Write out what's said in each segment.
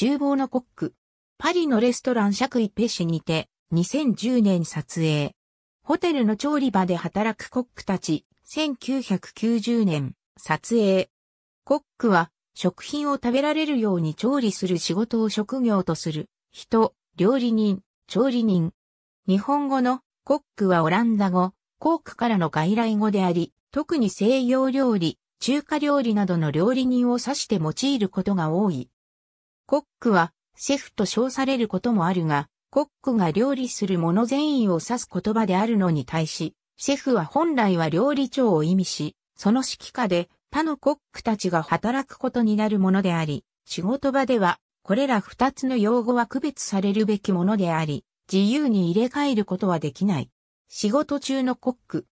厨房のコック。パリのレストランシャクイペシにて、2010年撮影。ホテルの調理場で働くコックたち、1990年、撮影。コックは、食品を食べられるように調理する仕事を職業とする、人、料理人、調理人。日本語の、コックはオランダ語、コークからの外来語であり、特に西洋料理、中華料理などの料理人を指して用いることが多い。コックはシェフと称されることもあるが、コックが料理するもの全員を指す言葉であるのに対し、シェフは本来は料理長を意味し、その指揮下で他のコックたちが働くことになるものであり、仕事場ではこれら二つの用語は区別されるべきものであり、自由に入れ替えることはできない。仕事中のコック。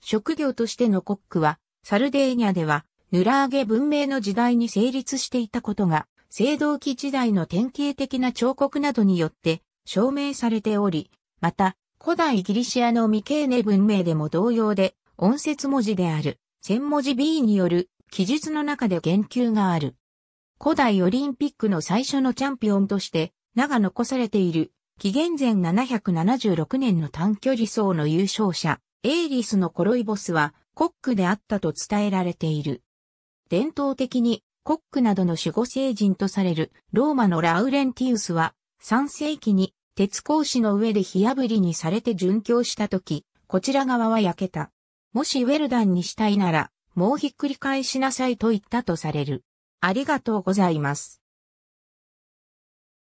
職業としてのコックは、サルデーニャでは、ヌラーゲ文明の時代に成立していたことが青銅器時代の典型的な彫刻などによって証明されており、また、古代ギリシアの未経年文明でも同様で、音節文字である、千文字 B による記述の中で言及がある。古代オリンピックの最初のチャンピオンとして、名が残されている、紀元前776年の短距離走の優勝者、エイリスのコロイボスは、コックであったと伝えられている。伝統的にコックなどの守護聖人とされるローマのラウレンティウスは3世紀に鉄格子の上で火炙りにされて殉教した時、こちら側は焼けた。もしウェルダンにしたいなら、もうひっくり返しなさいと言ったとされる。ありがとうございます。